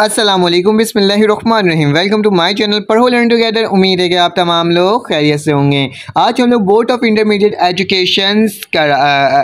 असलम बिसमीम welcome to my channel पढ़ो learn together उम्मीद है कि आप तमाम लोग खैरियत से होंगे आज हम लोग बोर्ड ऑफ इंटरमीडिएट एजुकेशन का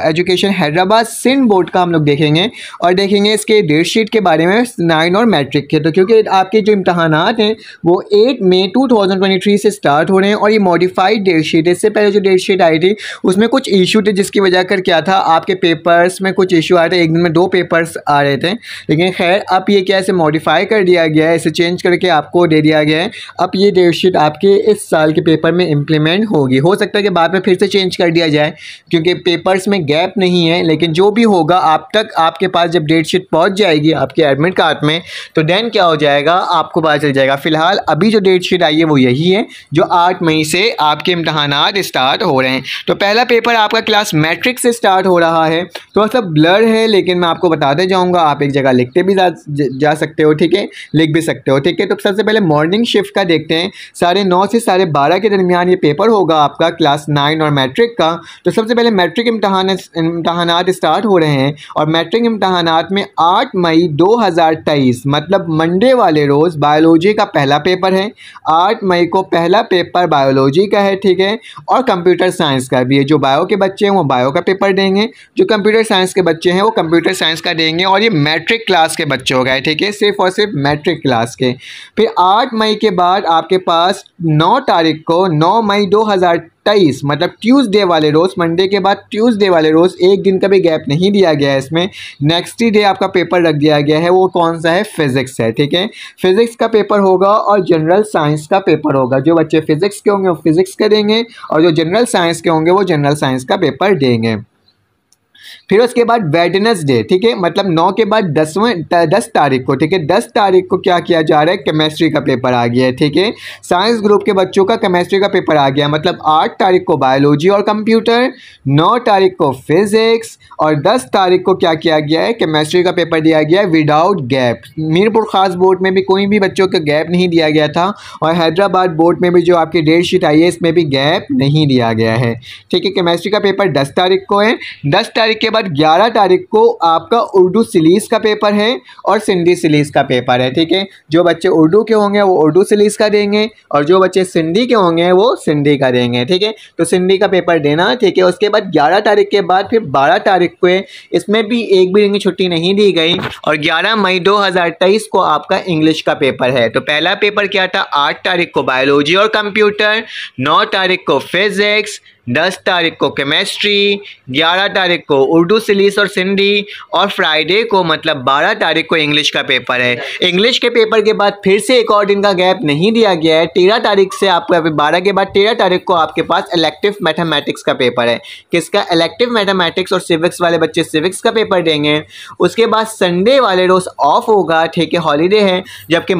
एजुकेशन हैदराबाद सिंध बोर्ड का हम लोग देखेंगे और देखेंगे इसके डेट शीट के बारे में नाइन और मैट्रिक के तो क्योंकि आपके जो इम्तहान हैं वो eight May two thousand twenty three से स्टार्ट हो रहे हैं और ये मॉडिफाइड डेट शीट इससे पहले जो डेट शीट आई थी उसमें कुछ इशू थे जिसकी वजह कर क्या था आपके पेपर्स में कुछ इशू आए थे एक दिन में दो पेपर्स आ रहे थे लेकिन खैर आप ये कैसे मॉडिफाई मॉडिफाई कर दिया गया है इसे चेंज करके आपको दे दिया गया है अब ये डेट शीट आपके इस साल के पेपर में इम्प्लीमेंट होगी हो सकता है कि बाद में फिर से चेंज कर दिया जाए क्योंकि पेपर्स में गैप नहीं है लेकिन जो भी होगा आप तक आपके पास जब डेट शीट पहुँच जाएगी आपके एडमिट कार्ड में तो देन क्या हो जाएगा आपको पता चल जाएगा फिलहाल अभी जो डेट शीट आई है वो यही है जो आठ मई से आपके इम्तहान स्टार्ट हो रहे हैं तो पहला पेपर आपका क्लास मैट्रिक से स्टार्ट हो रहा है थोड़ा तो सा ब्लर है लेकिन मैं आपको बताते जाऊँगा आप एक जगह लिखते भी जा, जा सकते हो हो ठीक है लिख भी सकते हो ठीक है तो सबसे पहले मॉर्निंग शिफ्ट का देखते हैं साढ़े नौ से साढ़े बारह के दरमियान ये पेपर होगा आपका क्लास नाइन और मैट्रिक का तो सबसे पहले मैट्रिक इम्तहान इम्तहान स्टार्ट हो रहे हैं और मैट्रिक इम्तहान में आठ मई दो मतलब मंडे वाले रोज़ बायोलॉजी का पहला पेपर है आठ मई को पहला पेपर बायोलॉजी का है ठीक है और कंप्यूटर साइंस का भी है जो बायो के बच्चे हैं वो बायो का पेपर देंगे जो कंप्यूटर साइंस के बच्चे हैं वो कंप्यूटर साइंस का देंगे और ये मैट्रिक क्लास के बच्चे हो गए ठीक है सिर्फ और सिर्फ मैट्रिक क्लास के फिर आठ मई के बाद आपके पास नौ तारीख को नौ मई दो हज़ार तेईस मतलब ट्यूसडे वाले रोज़ मंडे के बाद ट्यूसडे वाले रोज़ एक दिन का भी गैप नहीं दिया गया है इसमें नेक्स्ट ही डे आपका पेपर रख दिया गया है वो कौन सा है फिज़िक्स है ठीक है फिज़िक्स का पेपर होगा और जनरल साइंस का पेपर होगा जो बच्चे फिज़िक्स के होंगे वो फिज़िक्स करेंगे और जो जनरल साइंस के होंगे वो जनरल साइंस का पेपर देंगे फिर उसके बाद डे ठीक है मतलब नौ के बाद दसवें दस तारीख को ठीक है दस तारीख को क्या किया जा रहा है केमेस्ट्री का पेपर आ गया है ठीक है साइंस ग्रुप के बच्चों का केमेस्ट्री का पेपर आ गया मतलब आठ तारीख को बायोलॉजी और कंप्यूटर नौ तारीख को फिजिक्स और दस तारीख को क्या किया गया है केमेस्ट्री का पेपर दिया गया है विदाउट गैप मीरपुर ख़ास बोर्ड में भी कोई भी बच्चों का गैप नहीं दिया गया था और हैदराबाद बोर्ड में भी जो आपकी डेट शीट आई है इसमें भी गैप नहीं दिया गया है ठीक है केमेस्ट्री का पेपर दस तारीख को है दस तारीख के बाद पर 11 तारीख को आपका उर्दू सीरीज का पेपर है और सिंधी सीरीज का पेपर है ठीक है जो बच्चे उर्दू के होंगे वो उर्दू सीरीज का देंगे और जो बच्चे सिंधी के होंगे वो सिंधी का देंगे ठीक है तो सिंधी का पेपर देना ठीक है उसके बाद ग्यारह तारीख के बाद फिर बारह तारीख को इसमें भी एक भी दिन की छुट्टी नहीं दी गई और ग्यारह मई दो को आपका इंग्लिश का पेपर है तो पहला पेपर क्या था आठ तारीख को बायोलॉजी और कंप्यूटर नौ तारीख को फिजिक्स दस तारीख को केमेस्ट्री ग्यारह तारीख को उर्दू सिलीस और सिंधी और फ्राइडे को मतलब बारह तारीख को इंग्लिश का पेपर है इंग्लिश के पेपर के बाद फिर से एक और दिन का गैप नहीं दिया गया है तेरह तारीख से आपको अभी बारह के बाद तेरह तारीख को आपके पास इलेक्टिव मैथमेटिक्स का पेपर है किसका इलेक्टिव मैथमेटिक्स और सिविक्स वाले बच्चे सिविक्स का पेपर देंगे उसके बाद संडे वाले रोज़ ऑफ होगा ठीक है हॉलीडे है जबकि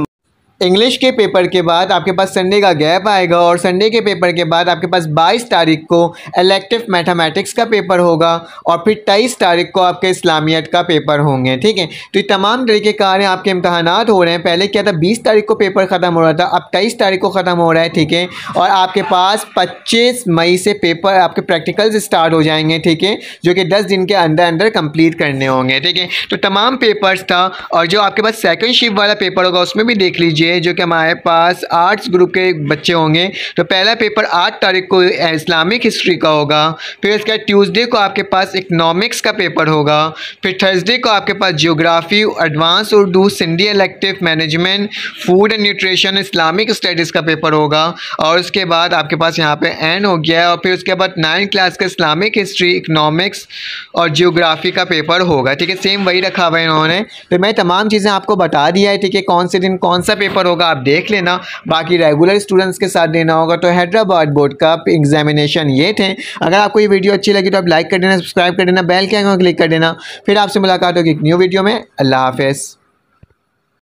इंग्लिश के पेपर के बाद आपके पास संडे का गैप आएगा और संडे के पेपर के बाद आपके पास 22 तारीख को इलेक्टिव मैथमेटिक्स का पेपर होगा और फिर तेईस तारीख को आपके इस्लामियत का पेपर होंगे ठीक है तो ये तमाम तरीके हैं आपके इम्तहान हो रहे हैं पहले क्या था बीस तारीख को पेपर ख़त्म हो रहा था अब तेईस तारीख को ख़त्म हो रहा है ठीक है और आपके पास पच्चीस मई से पेपर आपके प्रैक्टिकल्स स्टार्ट हो जाएंगे ठीक है जो कि दस दिन के अंदर अंदर कम्प्लीट करने होंगे ठीक है तो तमाम पेपर्स था और जो आपके पास सेकेंड शिफ्ट वाला पेपर होगा उसमें भी देख लीजिए जो कि हमारे पास आर्ट्स ग्रुप के बच्चे होंगे तो पहला पेपर आठ तारीख को इस्लामिक हिस्ट्री का होगा फिर इसका ट्यूसडे को आपके पास इकनॉमिक्स का पेपर होगा फिर थर्सडे को आपके पास geography advance Urdu Sindhi elective management food and nutrition Islamic studies का पेपर होगा और उसके बाद आपके पास यहाँ पे एंड हो गया और फिर उसके बाद नाइन्थ क्लास का इस्लामिक हिस्ट्री इकनॉमिक्स और जियोग्राफी का पेपर होगा ठीक है सेम वही रखा हुआ है इन्होंने तो मैं तमाम चीज़ें आपको बता दिया है ठीक है कौन से दिन कौन सा पेपर पर होगा आप देख लेना बाकी रेगुलर स्टूडेंट्स के साथ देना होगा तो हैदराबाद बोर्ड का एग्जामिनेशन ये थे अगर आपको ये वीडियो अच्छी लगी तो आप लाइक कर देना सब्सक्राइब कर देना बेल के आइकन क्लिक कर देना फिर आपसे मुलाकात होगी एक न्यू वीडियो में अल्लाह हाफिज़